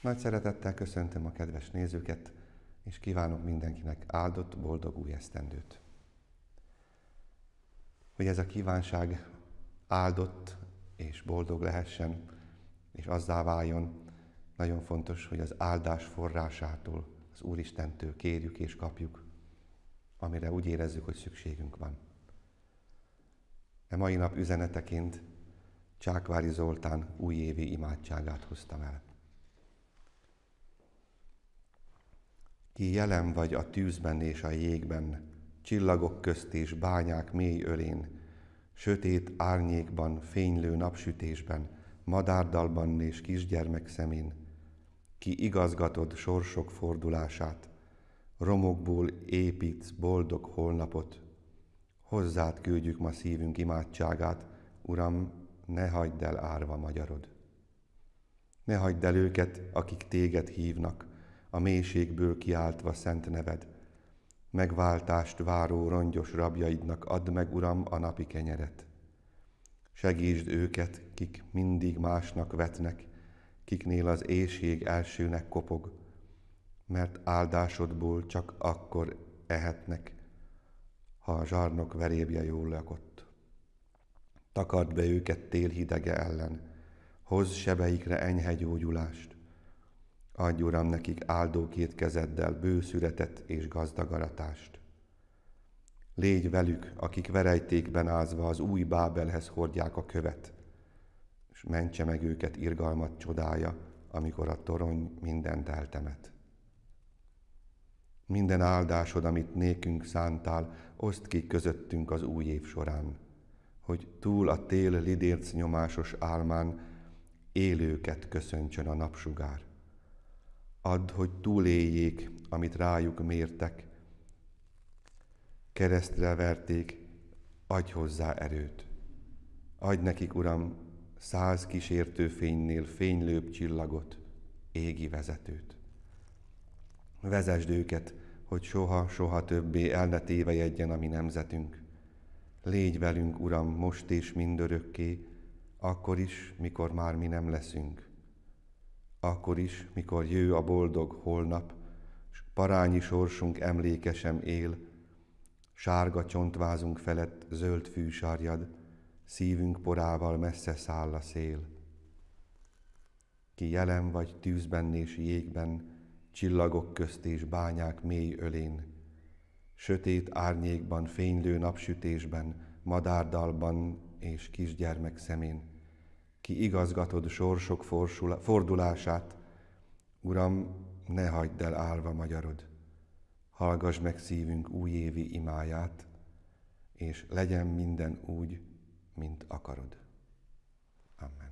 Nagy szeretettel köszöntöm a kedves nézőket, és kívánok mindenkinek áldott, boldog új esztendőt. Hogy ez a kívánság áldott és boldog lehessen, és azzá váljon, nagyon fontos, hogy az áldás forrásától, az Úristentől kérjük és kapjuk, amire úgy érezzük, hogy szükségünk van. E mai nap üzeneteként Csákvári Zoltán újévi imádságát hoztam el. ki jelen vagy a tűzben és a jégben, csillagok közt és bányák mély ölén, sötét árnyékban, fénylő napsütésben, madárdalban és kisgyermek szemén, ki igazgatod sorsok fordulását, romokból építsz boldog holnapot. Hozzád küldjük ma szívünk imádságát, Uram, ne hagyd el árva magyarod. Ne hagyd el őket, akik téged hívnak, a mélységből kiáltva szent neved. Megváltást váró rongyos rabjaidnak add meg, Uram, a napi kenyeret. Segítsd őket, kik mindig másnak vetnek, kiknél az éjség elsőnek kopog, mert áldásodból csak akkor ehetnek, ha a zsarnok verébje jól lakott. Takard be őket tél hidege ellen, hozz sebeikre enyhe gyógyulást, Adj, Uram, nekik áldó két kezeddel bőszületet és gazdag aratást. Légy velük, akik verejtékben ázva az új Bábelhez hordják a követ, és mentse meg őket irgalmat csodája, amikor a torony mindent eltemet. Minden áldásod, amit nékünk szántál, oszd ki közöttünk az új év során, hogy túl a tél lidérc nyomásos álmán élőket köszöntsön a napsugár. Add, hogy túléljék, amit rájuk mértek. Keresztre verték, adj hozzá erőt. Adj nekik, Uram, száz kísértő fénynél fénylőbb csillagot, égi vezetőt. Vezesd őket, hogy soha-soha többé el ne tévejedjen a mi nemzetünk. Légy velünk, Uram, most és mindörökké, akkor is, mikor már mi nem leszünk akkor is, mikor jő a boldog holnap, s parányi sorsunk emléke sem él, sárga csontvázunk felett zöld fűsarjad, szívünk porával messze száll a szél. Ki jelen vagy tűzben és jégben, csillagok közt és bányák mély ölén, sötét árnyékban, fénylő napsütésben, madárdalban és kisgyermek szemén, ki igazgatod sorsok fordulását. Uram, ne hagyd el álva magyarod, hallgass meg szívünk újévi imáját, és legyen minden úgy, mint akarod. Amen.